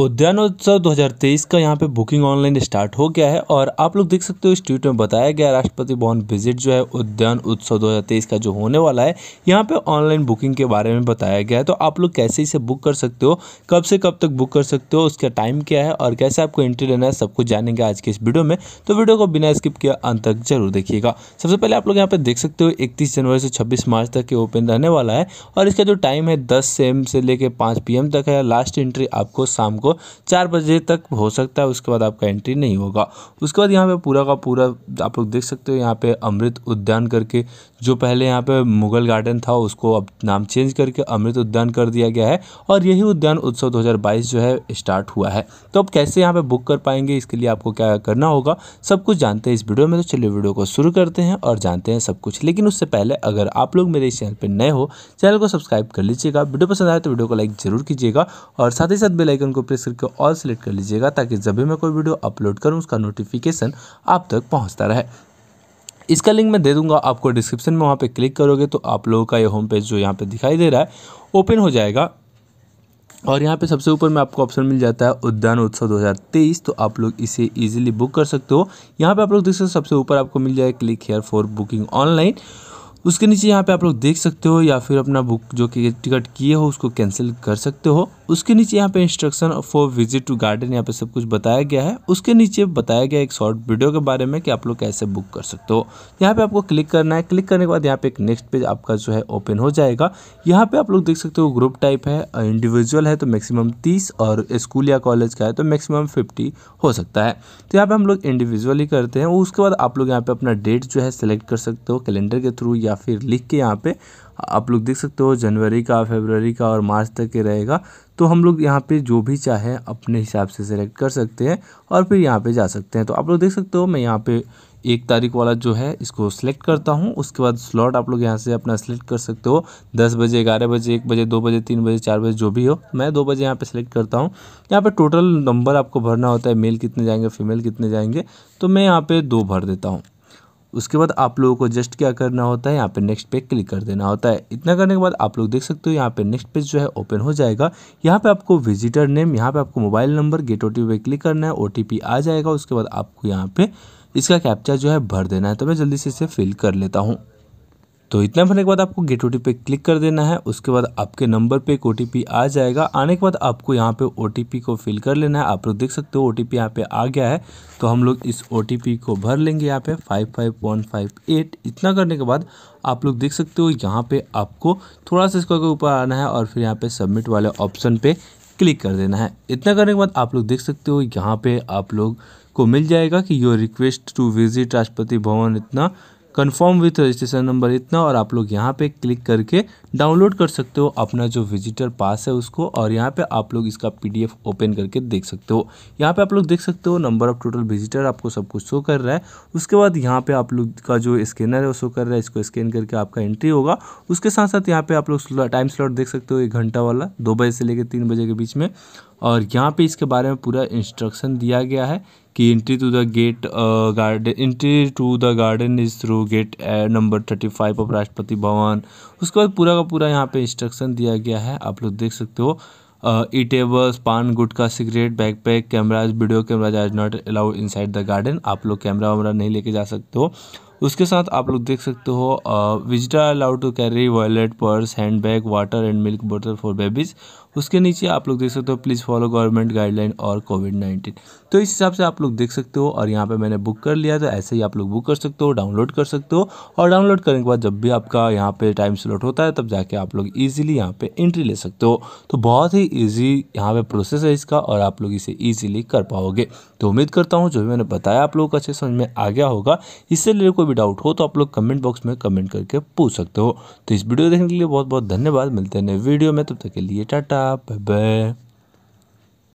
उद्यानोत्सव 2023 का यहाँ पे बुकिंग ऑनलाइन स्टार्ट हो गया है और आप लोग देख सकते हो इस ट्वीट में बताया गया राष्ट्रपति भवन विजिट जो है उद्यान उत्सव 2023 का जो होने वाला है यहाँ पे ऑनलाइन बुकिंग के बारे में बताया गया है तो आप लोग कैसे इसे बुक कर सकते हो कब से कब तक बुक कर सकते हो उसका टाइम क्या है और कैसे आपको एंट्री लेना है सब कुछ जानेंगे आज के इस वीडियो में तो वीडियो को बिना स्किप किया अंत तक जरूर देखिएगा सबसे पहले आप लोग यहाँ पर देख सकते हो इकतीस जनवरी से छब्बीस मार्च तक ये ओपन रहने वाला है और इसका जो टाइम है दस से से लेकर पाँच पी तक है लास्ट एंट्री आपको शाम को चार बजे तक हो सकता है उसके बाद आपका एंट्री नहीं होगा उसके बाद यहाँ पे पूरा का पूरा आप लोग देख सकते हो यहाँ पे अमृत उद्यान करके जो पहले यहाँ पे मुगल गार्डन था उसको अब नाम चेंज करके अमृत उद्यान कर दिया गया है और यही उद्यान उत्सव दो जो है स्टार्ट हुआ है तो अब कैसे यहाँ पर बुक कर पाएंगे इसके लिए आपको क्या करना होगा सब कुछ जानते हैं इस वीडियो में तो चलिए वीडियो को शुरू करते हैं और जानते हैं सब कुछ लेकिन उससे पहले अगर आप लोग मेरे इस चैनल पर नए हो चैनल को सब्सक्राइब कर लीजिएगा वीडियो पसंद आए तो वीडियो को लाइक जरूर कीजिएगा और साथ ही साथ आइकन को प्रेस करके ऑल सेलेक्ट कर लीजिएगा ताकि जब भी मैं कोई वीडियो अपलोड करूँ उसका नोटिफिकेशन आप तक पहुँचता रहे इसका लिंक मैं दे दूंगा आपको डिस्क्रिप्शन में वहाँ पे क्लिक करोगे तो आप लोगों का ये होम पेज जो यहाँ पे दिखाई दे रहा है ओपन हो जाएगा और यहाँ पे सबसे ऊपर में आपको ऑप्शन मिल जाता है उद्यान उत्सव 2023 तो आप लोग इसे इजीली बुक कर सकते हो यहाँ पे आप लोग देख सकते हो सबसे ऊपर आपको मिल जाएगा click here for booking online उसके नीचे यहाँ पर आप लोग देख सकते हो या फिर अपना बुक जो कि टिकट किए हो उसको कैंसिल कर सकते हो उसके नीचे यहाँ पे instruction for visit to garden यहाँ पे सब कुछ बताया गया है उसके नीचे बताया गया एक शॉर्ट वीडियो के बारे में कि आप लोग कैसे बुक कर सकते हो यहाँ पे आपको क्लिक करना है क्लिक करने के बाद यहाँ पे एक नेक्स्ट पेज आपका जो है ओपन हो जाएगा यहाँ पे आप लोग देख सकते हो ग्रुप टाइप है इंडिविजुअल है तो मैक्सिमम तीस और स्कूल या कॉलेज का है तो मैक्सिमम फिफ्टी हो सकता है तो यहाँ पर हम लोग इंडिविजुअल करते हैं उसके बाद आप लोग यहाँ पर अपना डेट जो है सेलेक्ट कर सकते हो कैलेंडर के थ्रू या फिर लिख के यहाँ पर आप लोग देख सकते हो जनवरी का फेबररी का और मार्च तक के रहेगा तो हम लोग यहाँ पे जो भी चाहे अपने हिसाब से सिलेक्ट कर सकते हैं और फिर यहाँ पे जा सकते हैं तो आप लोग देख सकते हो मैं यहाँ पे एक तारीख वाला जो है इसको सेलेक्ट करता हूँ उसके बाद स्लॉट आप लोग यहाँ से अपना सेलेक्ट कर सकते हो दस बजे ग्यारह बजे एक बजे दो बजे तीन बजे चार बजे जो भी हो मैं दो बजे यहाँ पे सेलेक्ट करता हूँ यहाँ पे टोटल नंबर आपको भरना होता है मेल कितने जाएंगे फीमेल कितने जाएंगे तो मैं यहाँ पर दो भर देता हूँ उसके बाद आप लोगों को जस्ट क्या करना होता है यहाँ पे नेक्स्ट पे क्लिक कर देना होता है इतना करने के बाद आप लोग देख सकते हो यहाँ पे नेक्स्ट पेज जो है ओपन हो जाएगा यहाँ पे आपको विजिटर नेम यहाँ पे आपको मोबाइल नंबर गेट ओ पे क्लिक करना है ओ आ जाएगा उसके बाद आपको यहाँ पे इसका कैप्चा जो है भर देना है तो मैं जल्दी से इसे फिल कर लेता हूँ तो इतना भरने के बाद आपको गेट ओ पे क्लिक कर देना है उसके बाद आपके नंबर पे एक ओ आ जाएगा आने के बाद आपको यहाँ पे ओ को फिल कर लेना है आप लोग देख सकते हो ओ टी यहाँ पे आ गया है तो हम लोग इस ओ को भर लेंगे यहाँ पे five five one five eight इतना करने के बाद आप लोग देख सकते हो यहाँ पे आपको थोड़ा सा इसका ऊपर आना है और फिर यहाँ पे सबमिट वाले ऑप्शन पे क्लिक कर देना है इतना करने के बाद आप लोग देख सकते हो यहाँ पे आप लोग को मिल जाएगा कि योर रिक्वेस्ट टू विजिट राष्ट्रपति भवन इतना कन्फर्म विथ रजिस्ट्रेशन नंबर इतना और आप लोग यहाँ पे क्लिक करके डाउनलोड कर सकते हो अपना जो विजिटर पास है उसको और यहाँ पे आप लोग इसका पीडीएफ ओपन करके देख सकते हो यहाँ पे आप लोग देख सकते हो नंबर ऑफ टोटल विजिटर आपको सब कुछ शो कर रहा है उसके बाद यहाँ पे आप लोग का जो स्कैनर है वो शो कर रहा है इसको स्कैन करके आपका एंट्री होगा उसके साथ साथ यहाँ पे आप लोग टाइम स्लॉट देख सकते हो एक घंटा वाला दो बजे से लेकर तीन बजे के बीच में और यहाँ पे इसके बारे में पूरा इंस्ट्रक्शन दिया गया है कि entry to the gate garden entry to the garden is through gate number thirty five of Rashtrapati Bhavan उसके बाद पूरा का पूरा यहाँ पे इंस्ट्रक्शन दिया गया है आप लोग देख सकते हो ई uh, tables paan gutka cigarette backpack cameras video cameras are not allowed in the garden आप लोग कैमरा वैमरा नहीं लेके जा सकते हो उसके साथ आप लोग देख सकते हो visitor allowed to carry wallet purse handbag water and milk बोतल फॉर बेबीज़ उसके नीचे आप लोग देख सकते हो प्लीज़ फॉलो गवर्नमेंट गाइडलाइन और कोविड नाइन्टीन तो इस हिसाब से आप लोग देख सकते हो और यहाँ पे मैंने बुक कर लिया तो ऐसे ही आप लोग बुक कर सकते हो डाउनलोड कर सकते हो और डाउनलोड करने के बाद जब भी आपका यहाँ पे टाइम स्लॉट होता है तब जाके आप लोग ईजिली यहाँ पे एंट्री ले सकते हो तो बहुत ही ईजी यहाँ पर प्रोसेस है इसका और आप लोग इसे ईजिली कर पाओगे तो उम्मीद करता हूँ जो भी मैंने बताया आप लोग को अच्छे समझ में आ गया होगा इससे रिलेटेड कोई भी डाउट हो तो आप लोग कमेंट बॉक्स में कमेंट करके पूछ सकते हो तो इस वीडियो देखने के लिए बहुत बहुत धन्यवाद मिलते हैं नए वीडियो में तब तक के लिए टाटा बाय बाय